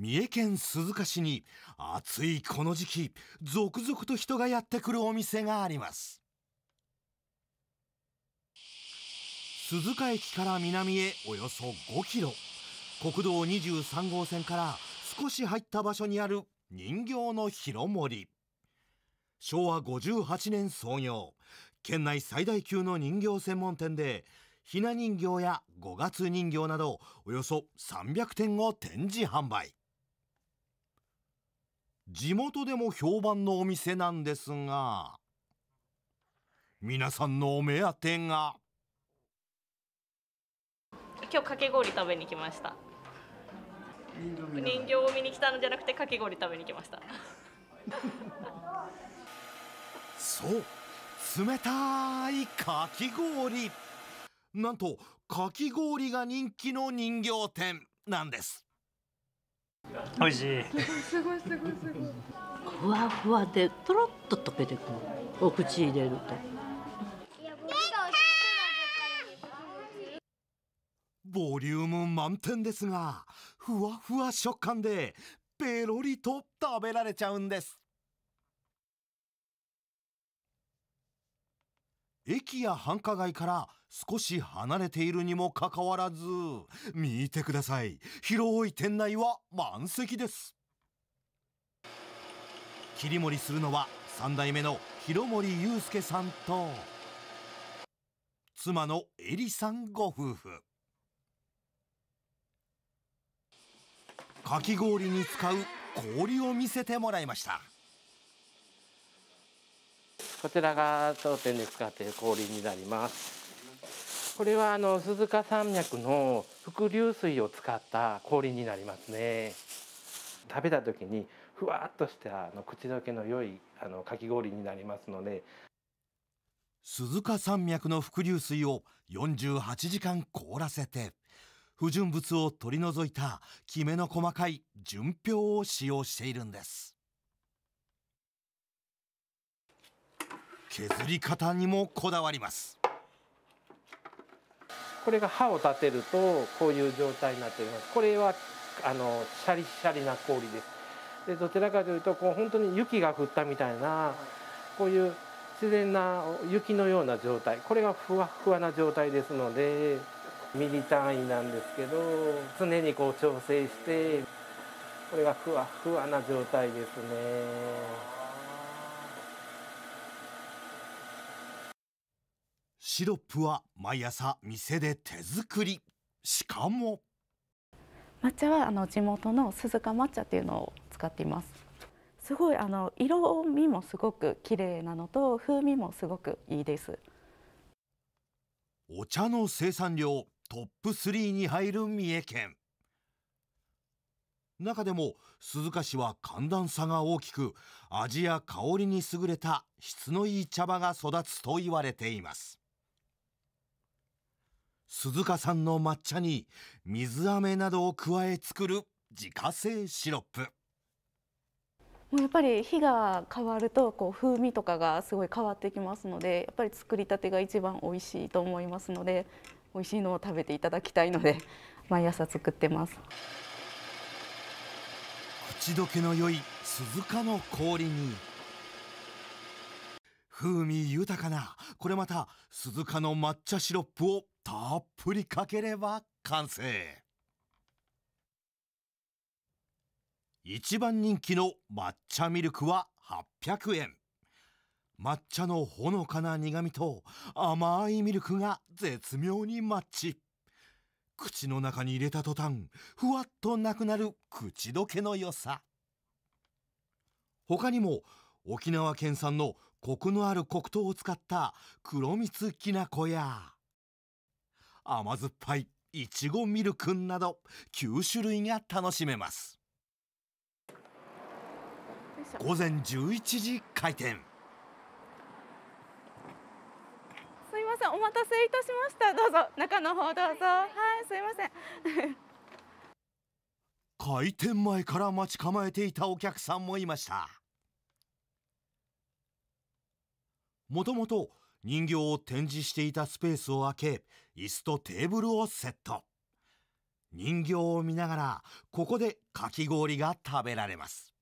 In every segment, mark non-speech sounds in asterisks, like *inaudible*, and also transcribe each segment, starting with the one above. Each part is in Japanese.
三重県鈴鹿市に暑いこの時期続々と人がやってくるお店があります鈴鹿駅から南へおよそ5キロ国道23号線から少し入った場所にある人形の広森昭和58年創業県内最大級の人形専門店でひな人形や五月人形などおよそ300点を展示販売地元でも評判のお店なんですが、皆さんのお目当てが。今日かき氷食べに来ました。人形を見に来たのじゃなくてかき氷食べに来ましたそう冷たいかき氷なんとかき氷が人気の人形店なんです美味しい。すごいすごいすごい。ふわふわでとろっと溶けてくる。お口入れると。ボリューム満点ですが、ふわふわ食感でペロリと食べられちゃうんです。駅や繁華街から少し離れているにもかかわらず見てください広い店内は満席です切り盛りするのは3代目の広森祐介さんと妻のエリさんご夫婦かき氷に使う氷を見せてもらいましたこちらが当店で使っている氷になりますこれはあの鈴鹿山脈の伏流水を使った氷になりますね食べた時にふわっとしたあの口どけの良いあのかき氷になりますので鈴鹿山脈の伏流水を48時間凍らせて不純物を取り除いたきめの細かい純氷を使用しているんです削り方にもこだわりますこれが歯を立てるとこういう状態になっておりますこれはあのシャリシャリな氷ですでどちらかというとこう本当に雪が降ったみたいなこういう自然な雪のような状態これがふわふわな状態ですのでミリ単位なんですけど常にこう調整してこれがふわふわな状態ですね。シロップは毎朝店で手作りしかも抹茶はあの地元の鈴鹿抹茶っていうのを使っていますすごいあの色味もすごく綺麗なのと風味もすごくいいですお茶の生産量トップ3に入る三重県中でも鈴鹿市は寒暖差が大きく味や香りに優れた質のいい茶葉が育つと言われています鈴鹿産の抹茶に水飴などを加え作る自家製シロップもうやっぱり火が変わるとこう風味とかがすごい変わってきますのでやっぱり作りたてが一番美味しいと思いますので美味しいのを食べていただきたいので *laughs* 毎朝作ってます口どけの良い鈴鹿の氷に風味豊かなこれまた鈴鹿の抹茶シロップをたっぷりかければ完成一番人気の抹茶ミルクは800円抹茶のほのかな苦みと甘いミルクが絶妙にマッチ口の中に入れた途端ふわっとなくなる口どけの良さ他にも沖縄県産のコクのある黒糖を使った黒蜜きな粉や甘酸っぱいいちごミルクなど9種類が楽しめます午前11時開店すいませんお待たせいたしましたどうぞ中の方どうぞはいすいません *laughs* 開店前から待ち構えていたお客さんもいましたもともと人形を展示していたスペースを開け、椅子とテーブルをセット。人形を見ながら、ここでかき氷が食べられます。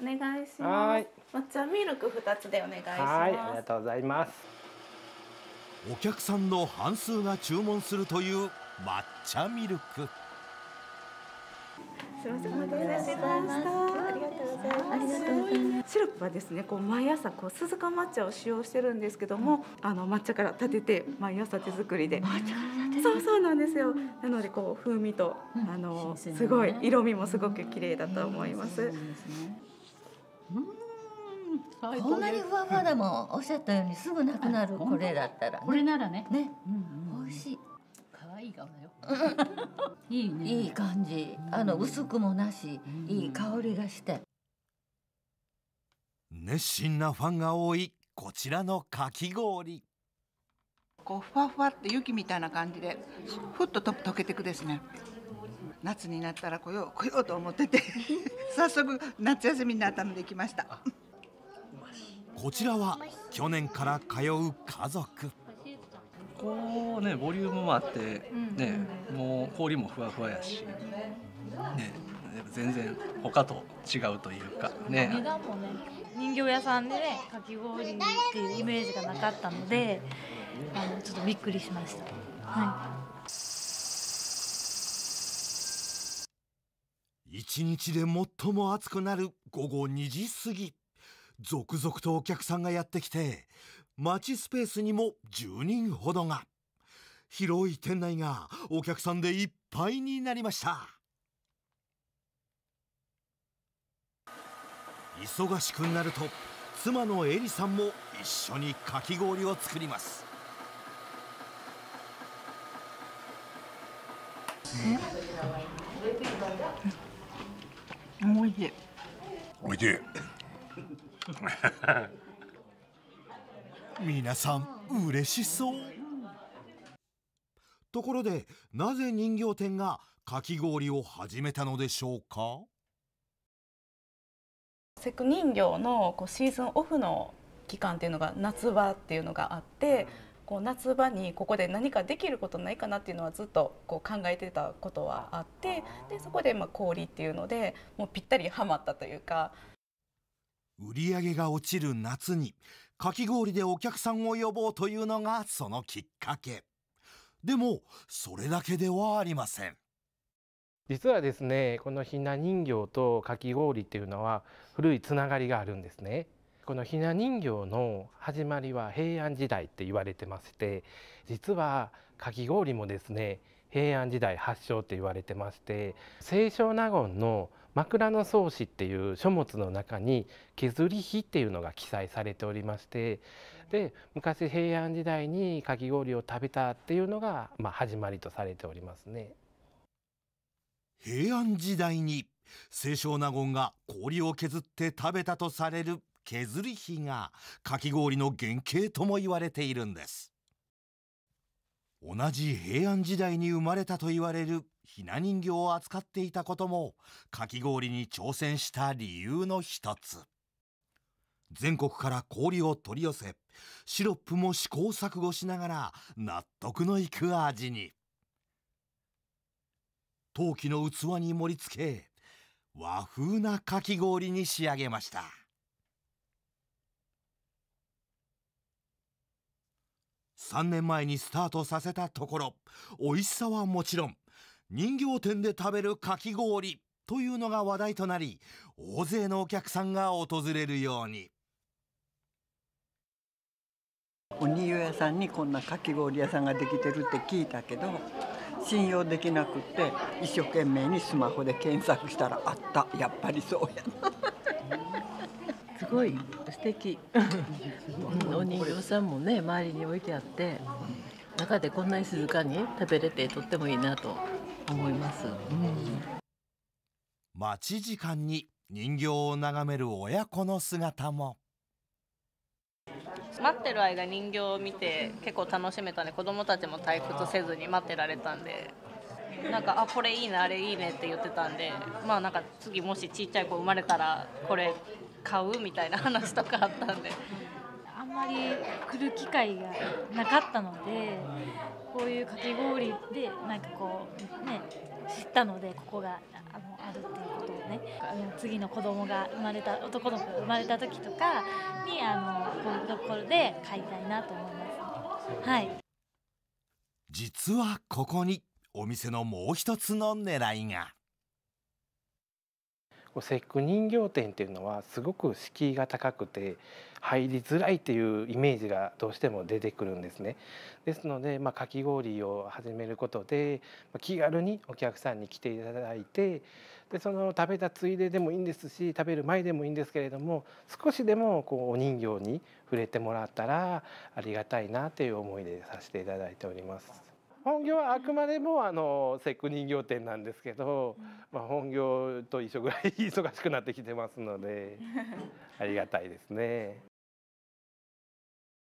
お願いします。抹茶ミルク二つでお願いします。ありがとうございます。お客さんの半数が注文するという抹茶ミルク。すみません、お待たせしました。ありがとうございます。ありがとシルクはですね、こう毎朝こう鈴鹿抹茶を使用してるんですけども、あの抹茶から立てて毎朝手作りで。そうそうなんですよ。なのでこう風味と、あのすごい色味もすごく綺麗だと思います。こんなにふわふわでもおっしゃったようにすぐなくなるこれだったら、これならねね、美味しい *laughs* いいねいい感じあの薄くもなし、いい香りがして熱心なファンが多いこちらのかき氷こうふわふわって雪みたいな感じでふっとと溶けてくですね夏になったら来よう来ようと思ってて *laughs* 早速夏休みになったので来ましたこちらは去年から通う家族こうねボリュームもあって、ね、うん、もう氷もふわふわやし、ね、全然他と違うというかね。値段もね人形屋さんでねかき氷っていうイメージがなかったのであのちょっとびっくりしました。はい一日で最も暑くなる午後2時過ぎ続々とお客さんがやってきて待ちスペースにも10人ほどが。広い店内がお客さんでいっぱいになりました。忙しくなると妻のエリさんも一緒にかき氷を作ります。おいしい。おいしい。皆さん嬉しそうところでなぜ人形店がかき氷を始めたのでしょうかセク人形のこうシーズンオフの期間っていうのが夏場っていうのがあってこう夏場にここで何かできることないかなっていうのはずっとこう考えてたことはあってでそこでまあ氷っていうのでもうぴったりはまったというか売り上げが落ちる夏にかき氷でお客さんを呼ぼうというのがそのきっかけ。でも、それだけではありません。実はですね、このひな人形とかき氷っていうのは古いつながりがあるんですね。このひな人形の始まりは平安時代って言われてまして実はかき氷もですね平安時代発祥って言われてまして清少納言の枕草子っていう書物の中に削り碑っていうのが記載されておりましてで昔平安時代にかき氷を食べたっていうのが、まあ、始まりとされておりますね平安時代に清少納言が氷を削って食べたとされる削り碑がかき氷の原型とも言われているんです同じ平安時代に生まれたと言われるひな人形を扱っていたこともかき氷に挑戦した理由の一つ。全国から氷を取り寄せ、シロップも試行錯誤しながら納得のいく味に。陶器の器に盛り付け、和風なかき氷に仕上げました。3年前にスタートさせたところ、美味しさはもちろん、人形店で食べるかき氷というのが話題となり、大勢のお客さんが訪れるように。お人形屋さんにこんなかき氷屋さんができてるって聞いたけど信用できなくて一生懸命にスマホで検索したらあったやっぱりそうやなすごい素敵お人形さんもね周りに置いてあって中でこんなに静かに食べれてとってもいいなと思います、うん、待ち時間に人形を眺める親子の姿も待ってる間人形を見て結構楽しめたんで子どもたちも退屈せずに待ってられたんでなんかあこれいいねあれいいねって言ってたんでまあなんか次もしちっちゃい子生まれたらこれ買うみたいな話とかあったんでまり来る機会がなかったのでこういうかき氷でなんかこうね知ったのでここがあのあるっていうことをね次の子供が生まれた男の子が生まれた時とかにあのこういうところで買いたいなと思います、ね、はい実はここにお店のもう一つの狙いが。節句人形店っていうのはすごく敷居が高くて入りづらいっていうイメージがどうしても出てくるんですね。ですので、まあ、かき氷を始めることで気軽にお客さんに来ていただいてでその食べたついででもいいんですし食べる前でもいいんですけれども少しでもこうお人形に触れてもらったらありがたいなという思いでさせていただいております。本業はあくまでもあの節句人形店なんですけど、まあ、本業と一緒ぐらい *laughs* 忙しくなってきてますので *laughs* ありがたいですね。